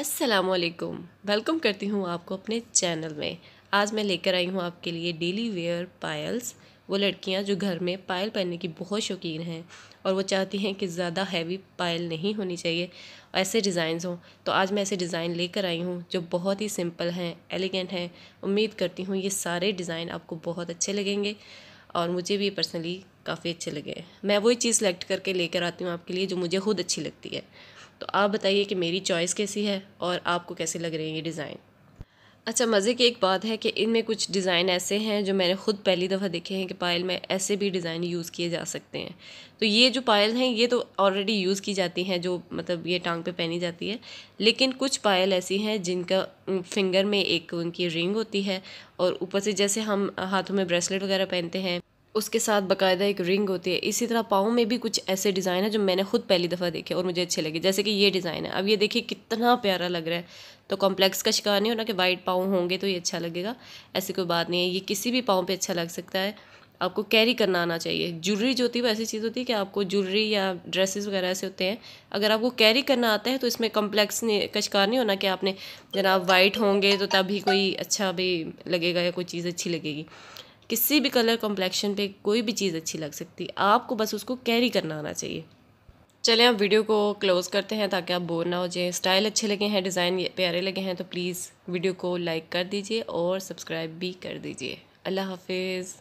असलकुम वेलकम करती हूँ आपको अपने चैनल में आज मैं लेकर आई हूँ आपके लिए डेली वेयर पायल्स वो लड़कियाँ जो घर में पायल पहनने की बहुत शौकीन हैं और वो चाहती हैं कि ज़्यादा हैवी पायल नहीं होनी चाहिए ऐसे डिज़ाइंस हों तो आज मैं ऐसे डिज़ाइन लेकर आई हूँ जो बहुत ही सिंपल हैं एलिगेंट हैं उम्मीद करती हूँ ये सारे डिज़ाइन आपको बहुत अच्छे लगेंगे और मुझे भी पर्सनली काफ़ी अच्छे लगे मैं वही चीज़ सेलेक्ट करके लेकर आती हूँ आपके लिए जो मुझे खुद अच्छी लगती है तो आप बताइए कि मेरी चॉइस कैसी है और आपको कैसे लग रहे हैं ये डिज़ाइन अच्छा मज़े की एक बात है कि इनमें कुछ डिज़ाइन ऐसे हैं जो मैंने ख़ुद पहली दफ़ा देखे हैं कि पायल में ऐसे भी डिज़ाइन यूज़ किए जा सकते हैं तो ये जो पायल हैं ये तो ऑलरेडी यूज़ की जाती हैं जो मतलब ये टांग पे पहनी जाती है लेकिन कुछ पायल ऐसी हैं जिनका फिंगर में एक उनकी रिंग होती है और ऊपर से जैसे हम हाथों में ब्रेसलेट वगैरह पहनते हैं उसके साथ बाकायदा एक रिंग होती है इसी तरह पाँव में भी कुछ ऐसे डिज़ाइन है जो मैंने खुद पहली दफ़ा देखे और मुझे अच्छे लगे जैसे कि ये डिज़ाइन है अब ये देखिए कितना प्यारा लग रहा है तो कॉम्प्लेक्स का शिकार नहीं होना कि वाइट पाँव होंगे तो ये अच्छा लगेगा ऐसी कोई बात नहीं है ये किसी भी पाँव पर अच्छा लग सकता है आपको कैरी करना आना चाहिए ज्वेलरी जो होती है वो ऐसी चीज़ होती है कि आपको ज्वेलरी या ड्रेसेस वगैरह ऐसे होते हैं अगर आपको कैरी करना आता है तो इसमें कम्प्लेक्स का शिकार नहीं होना कि आपने जनाब वाइट होंगे तो तभी कोई अच्छा भी लगेगा या कोई चीज़ अच्छी लगेगी किसी भी कलर कॉम्प्लेक्शन पे कोई भी चीज़ अच्छी लग सकती है आपको बस उसको कैरी करना आना चाहिए चलें आप वीडियो को क्लोज़ करते हैं ताकि आप बोर ना हो जाए स्टाइल अच्छे लगे हैं डिज़ाइन प्यारे लगे हैं तो प्लीज़ वीडियो को लाइक कर दीजिए और सब्सक्राइब भी कर दीजिए अल्लाह हाफिज़